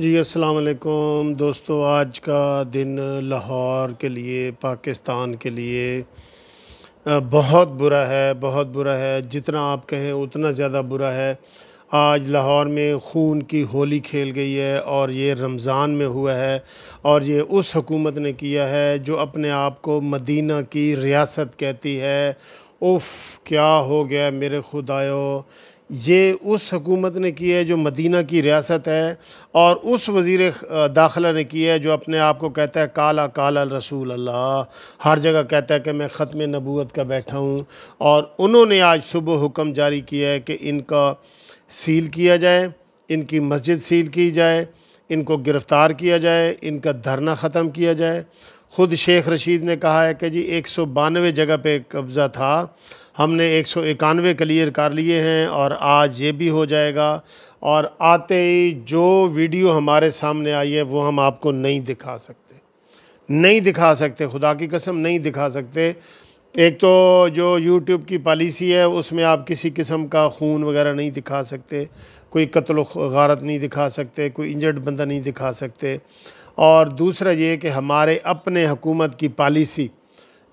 जी अस्सलाम वालेकुम दोस्तों आज का दिन लाहौर के लिए पाकिस्तान के लिए बहुत बुरा है बहुत बुरा है जितना आप कहें उतना ज़्यादा बुरा है आज लाहौर में खून की होली खेल गई है और ये रमज़ान में हुआ है और ये उस हुकूमत ने किया है जो अपने आप को मदीना की रियासत कहती है उफ़ क्या हो गया मेरे खुदायो ये उस हकूमत ने की है जो मदीना की रियासत है और उस वज़ी दाखिला ने की है जो अपने आप को कहता है काला काला रसूल अल्लाह हर जगह कहता है कि मैं ख़त्म नबूत का बैठा हूँ और उन्होंने आज सुबह हुक्म जारी किया है कि इनका सील किया जाए इनकी मस्जिद सील की जाए इनको गिरफ़्तार किया जाए इनका धरना ख़त्म किया जाए ख़ुद शेख रशीद ने कहा है कि जी एक सौ बानवे जगह पर कब्ज़ा था हमने एक सौ इक्यानवे क्लियर कर लिए हैं और आज ये भी हो जाएगा और आते ही जो वीडियो हमारे सामने आई है वो हम आपको नहीं दिखा सकते नहीं दिखा सकते खुदा की कसम नहीं दिखा सकते एक तो जो यूट्यूब की पॉलिसी है उसमें आप किसी किस्म का खून वगैरह नहीं दिखा सकते कोई कत्ल गारत नहीं दिखा सकते कोई इंजर्ड बंदा नहीं दिखा सकते और दूसरा ये कि हमारे अपने हुकूमत की पॉलिसी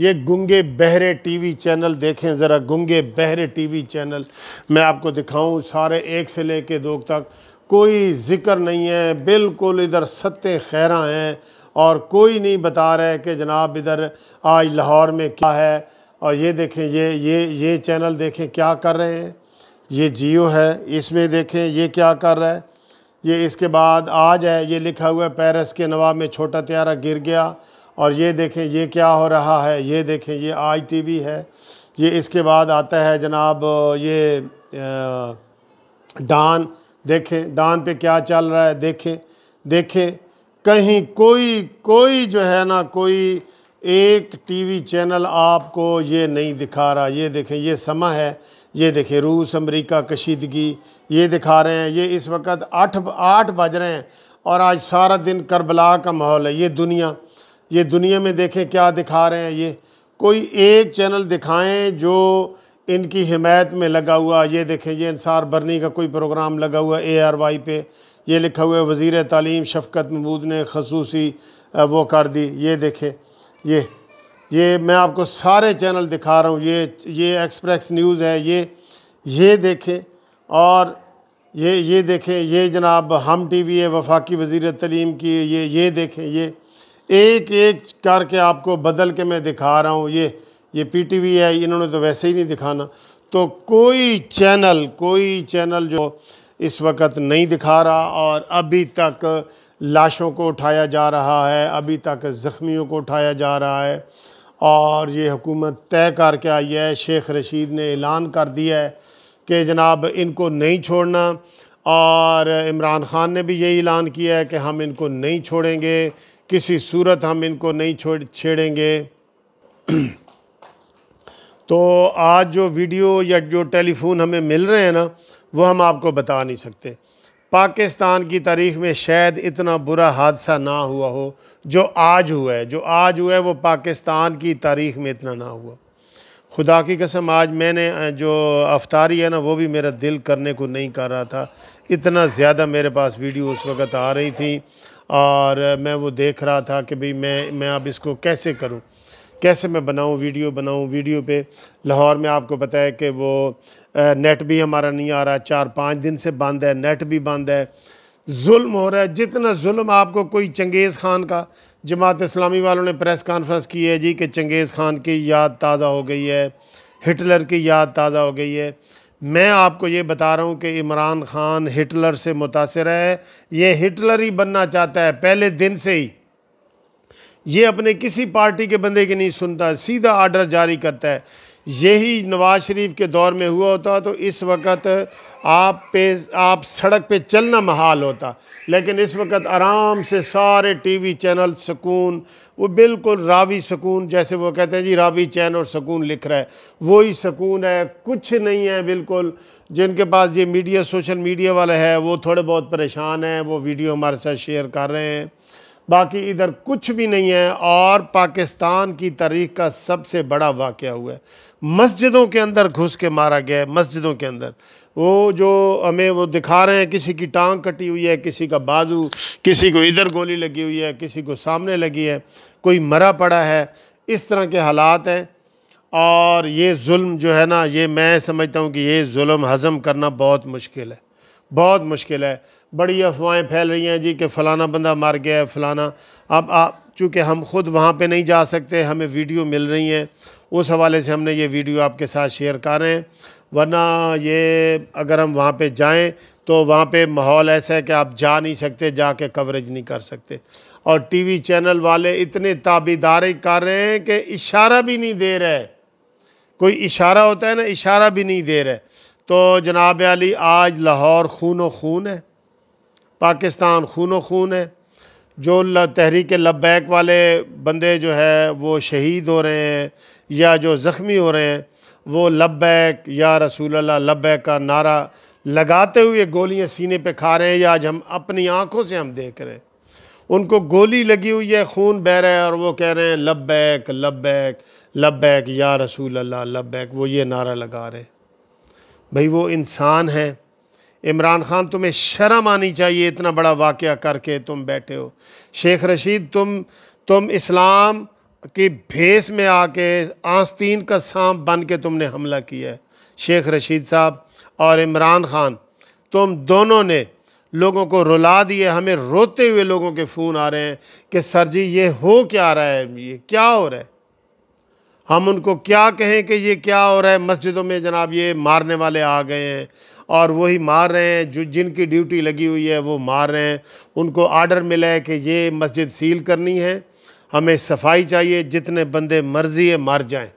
ये गुंगे बहरे टीवी चैनल देखें ज़रा गुंगे बहरे टीवी चैनल मैं आपको दिखाऊं सारे एक से ले कर दो तक कोई ज़िक्र नहीं है बिल्कुल इधर सत्ते खैरा हैं और कोई नहीं बता रहा है कि जनाब इधर आज लाहौर में क्या है और ये देखें ये ये ये चैनल देखें क्या कर रहे हैं ये जियो है इसमें देखें ये क्या कर रहा है ये इसके बाद आज है ये लिखा हुआ है पेरिस के नवाब में छोटा त्यारा गिर गया और ये देखें ये क्या हो रहा है ये देखें ये आई टी वी है ये इसके बाद आता है जनाब ये डान देखें डान पे क्या चल रहा है देखें देखें कहीं कोई कोई जो है ना कोई एक टीवी चैनल आपको ये नहीं दिखा रहा ये देखें ये समा है ये देखें रूस अमेरिका कशीदगी ये दिखा रहे हैं ये इस वक्त आठ आठ बज रहे हैं और आज सारा दिन करबला का माहौल है ये दुनिया ये दुनिया में देखें क्या दिखा रहे हैं ये कोई एक चैनल दिखाएं जो इनकी हिमायत में लगा हुआ ये देखें ये इंसार बरनी का कोई प्रोग्राम लगा हुआ ए आर वाई पे ये लिखा हुआ है वज़ी तलीम शफकत महमूद ने खसूसी वो कर दी ये देखें ये ये मैं आपको सारे चैनल दिखा रहा हूँ ये ये एक्सप्रेस न्यूज़ है ये ये देखें और ये ये देखें ये जनाब हम टी वी है वफाकी वज़ी तलीम की ये ये देखें ये एक एक करके आपको बदल के मैं दिखा रहा हूँ ये ये पीटीवी है इन्होंने तो वैसे ही नहीं दिखाना तो कोई चैनल कोई चैनल जो इस वक्त नहीं दिखा रहा और अभी तक लाशों को उठाया जा रहा है अभी तक ज़ख्मियों को उठाया जा रहा है और ये हुकूमत तय करके आई है शेख रशीद ने ऐलान कर दिया है कि जनाब इनको नहीं छोड़ना और इमरान ख़ान ने भी यही ऐलान किया है कि हम इनको नहीं छोड़ेंगे किसी सूरत हम इनको नहीं छोड़ छेड़ेंगे तो आज जो वीडियो या जो टेलीफोन हमें मिल रहे हैं ना वो हम आपको बता नहीं सकते पाकिस्तान की तारीख में शायद इतना बुरा हादसा ना हुआ हो जो आज हुआ है जो आज हुआ है वो पाकिस्तान की तारीख में इतना ना हुआ खुदा की कसम आज मैंने जो अफ्तारी है ना वो भी मेरा दिल करने को नहीं कर रहा था इतना ज़्यादा मेरे पास वीडियो उस वक़्त आ रही थी और मैं वो देख रहा था कि भाई मैं मैं अब इसको कैसे करूं कैसे मैं बनाऊं वीडियो बनाऊं वीडियो पे लाहौर में आपको पता है कि वो नेट भी हमारा नहीं आ रहा चार पाँच दिन से बंद है नेट भी बंद है जुल्म हो रहा है जितना जुल्म आपको कोई चंगेज़ ख़ान का जमात इस्लामी वालों ने प्रेस कॉन्फ्रेंस की है जी कि चंगेज़ ख़ान की याद ताज़ा हो गई है हिटलर की याद ताज़ा हो गई है मैं आपको ये बता रहा हूँ कि इमरान खान हिटलर से मुतासर है ये हिटलर ही बनना चाहता है पहले दिन से ही ये अपने किसी पार्टी के बंदे की नहीं सुनता सीधा आर्डर जारी करता है यही नवाज शरीफ के दौर में हुआ होता तो इस वक्त आप पे आप सड़क पे चलना महाल होता लेकिन इस वक्त आराम से सारे टीवी चैनल सुकून वो बिल्कुल रावी सुकून जैसे वो कहते हैं जी रावी चैन और सुकून लिख रहा है वही सुकून है कुछ नहीं है बिल्कुल जिनके पास ये मीडिया सोशल मीडिया वाले है वो थोड़े बहुत परेशान हैं वो वीडियो हमारे साथ शेयर कर रहे हैं बाकी इधर कुछ भी नहीं है और पाकिस्तान की तारीख का सबसे बड़ा वाक़ हुआ है मस्जिदों के अंदर घुस के मारा गया है मस्जिदों के अंदर वो जो हमें वो दिखा रहे हैं किसी की टांग कटी हुई है किसी का बाजू किसी को इधर गोली लगी हुई है किसी को सामने लगी है कोई मरा पड़ा है इस तरह के हालात हैं और ये जुल्म जो है ना ये मैं समझता हूँ कि ये जुल्म हज़म करना बहुत मुश्किल है बहुत मुश्किल है बड़ी अफवाहें फैल रही हैं जी कि फ़लाना बंदा मर गया है फ़लाना अब आप चूँकि हम खुद वहाँ पर नहीं जा सकते हमें वीडियो मिल रही हैं उस हवाले से हमने ये वीडियो आपके साथ शेयर कर रहे हैं वरना ये अगर हम वहाँ पर जाएँ तो वहाँ पे माहौल ऐसा है कि आप जा नहीं सकते जा के कवरेज नहीं कर सकते और टीवी चैनल वाले इतने ताबीदारी कर रहे हैं कि इशारा भी नहीं दे रहे कोई इशारा होता है ना इशारा भी नहीं दे रहे तो जनाब अली आज लाहौर खून खून है पाकिस्तान खून खून है जो तहरीक लबैक वाले बंदे जो है वो शहीद हो रहे हैं या जो ज़ख्मी हो रहे हैं वो लब्बैक या रसूल अल्लाह लब्बैक का नारा लगाते हुए गोलियां सीने पे खा रहे हैं या आज हम अपनी आंखों से हम देख रहे हैं उनको गोली लगी हुई है खून बह रहा है और वो कह रहे हैं लब्बैक लब्बैक लब्बैक या रसूल अल्लाह लब्बैक वो ये नारा लगा रहे भाई वो इंसान है इमरान ख़ान तुम्हें शर्म आनी चाहिए इतना बड़ा वाक़ करके तुम बैठे हो शेख रशीद तुम तुम इस्लाम कि भेस में आके आस्तीन का सांप बन के तुमने हमला किया है शेख रशीद साहब और इमरान ख़ान तुम दोनों ने लोगों को रुला दिए हमें रोते हुए लोगों के फ़ोन आ रहे हैं कि सर जी ये हो क्या रहा है ये क्या हो रहा है हम उनको क्या कहें कि ये क्या हो रहा है मस्जिदों में जनाब ये मारने वाले आ गए हैं और वही मार रहे हैं जो जिनकी ड्यूटी लगी हुई है वो मार रहे हैं उनको आर्डर मिला है कि ये मस्जिद सील करनी है हमें सफाई चाहिए जितने बंदे मर्जी है मर जाएं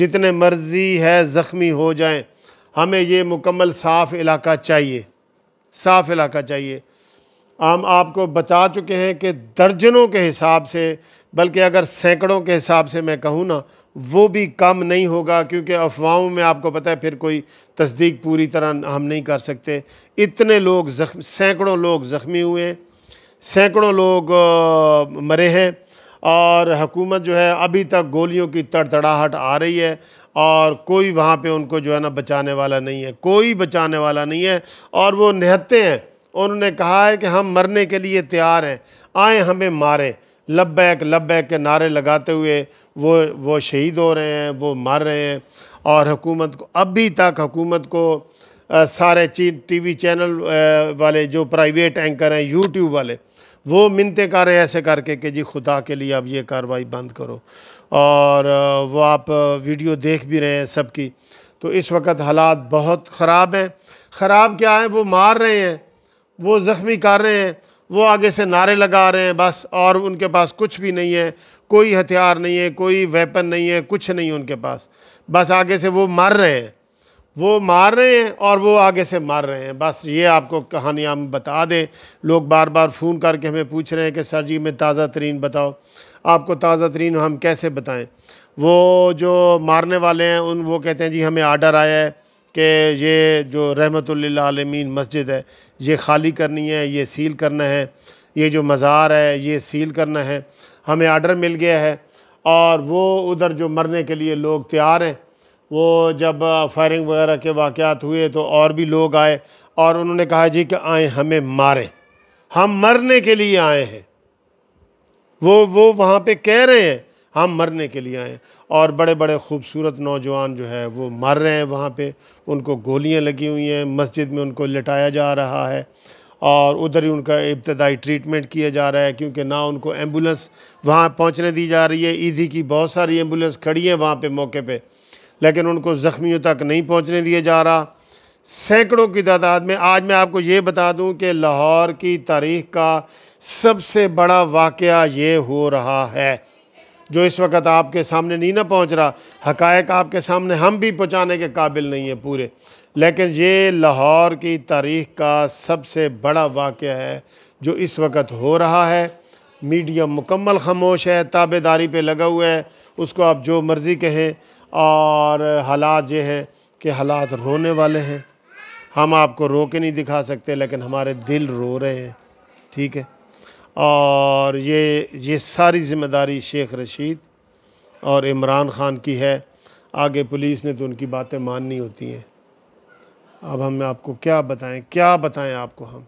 जितने मर्जी है ज़ख्मी हो जाएं हमें ये मुकम्मल साफ़ इलाका चाहिए साफ़ इलाका चाहिए हम आपको बता चुके हैं कि दर्जनों के हिसाब से बल्कि अगर सैकड़ों के हिसाब से मैं कहूँ ना वो भी कम नहीं होगा क्योंकि अफवाहों में आपको पता है फिर कोई तस्दीक पूरी तरह हम नहीं कर सकते इतने लोग जख्म सैकड़ों लोग ज़ख्मी हुए हैं सैकड़ों लोग मरे हैं और हकूमत जो है अभी तक गोलियों की तड़तड़ाहट आ रही है और कोई वहाँ पे उनको जो है ना बचाने वाला नहीं है कोई बचाने वाला नहीं है और वो निहत्ते हैं उन्होंने कहा है कि हम मरने के लिए तैयार हैं आए हमें मारें लब्बैक लब्बैक के नारे लगाते हुए वो वो शहीद हो रहे हैं वो मर रहे हैं और हुकूमत को अभी तक हुकूमत को आ, सारे टी वी चैनल आ, वाले जो प्राइवेट एंकर हैं यूट्यूब वाले वो मिनते कर रहे ऐसे करके कि जी खुदा के लिए अब ये कार्रवाई बंद करो और वो आप वीडियो देख भी रहे हैं सबकी तो इस वक्त हालात बहुत ख़राब हैं ख़राब क्या है वो मार रहे हैं वो ज़ख्मी कर रहे हैं वो आगे से नारे लगा रहे हैं बस और उनके पास कुछ भी नहीं है कोई हथियार नहीं है कोई वेपन नहीं है कुछ नहीं उनके पास बस आगे से वो मर रहे हैं वो मार रहे हैं और वो आगे से मार रहे हैं बस ये आपको कहानियाँ हम बता दें लोग बार बार फ़ोन करके हमें पूछ रहे हैं कि सर जी मैं ताज़ा तरीन बताओ आपको ताज़ा तरीन हम कैसे बताएं वो जो मारने वाले हैं उन वो कहते हैं जी हमें आर्डर आया है कि ये जो रहमत रहमतमीन मस्जिद है ये खाली करनी है ये सील करना है ये जो मज़ार है ये सील करना है हमें आर्डर मिल गया है और वो उधर जो मरने के लिए लोग तैयार हैं वो जब फायरिंग वगैरह के वाक़ हुए तो और भी लोग आए और उन्होंने कहा जी कि आए हमें मारें हम मरने के लिए आए हैं वो वो वहाँ पे कह रहे हैं हम मरने के लिए आए हैं और बड़े बड़े खूबसूरत नौजवान जो है वो मर रहे हैं वहाँ पे उनको गोलियाँ लगी हुई हैं मस्जिद में उनको लटाया जा रहा है और उधर ही उनका इब्तदाई ट्रीटमेंट किया जा रहा है क्योंकि ना उनको एम्बुलेंस वहाँ पहुँचने दी जा रही है ईजी की बहुत सारी एम्बुलेंस खड़ी है वहाँ पर मौके पर लेकिन उनको ज़ख्मियों तक नहीं पहुँचने दिया जा रहा सैकड़ों की तादाद में आज मैं आपको ये बता दूँ कि लाहौर की तारीख का सबसे बड़ा वाक़ ये हो रहा है जो इस वक्त आपके सामने नहीं ना पहुँच रहा हकायक आपके सामने हम भी पहुँचाने के काबिल नहीं है पूरे लेकिन ये लाहौर की तारीख का सबसे बड़ा वाक़ है जो इस वक्त हो रहा है मीडिया मुकम्मल खामोश है ताबेदारी पे लगा हुआ है उसको आप जो मर्ज़ी कहें और हालात ये है कि हालात रोने वाले हैं हम आपको रो के नहीं दिखा सकते लेकिन हमारे दिल रो रहे हैं ठीक है और ये ये सारी जिम्मेदारी शेख रशीद और इमरान ख़ान की है आगे पुलिस ने तो उनकी बातें माननी होती हैं अब हम आपको क्या बताएं क्या बताएं आपको हम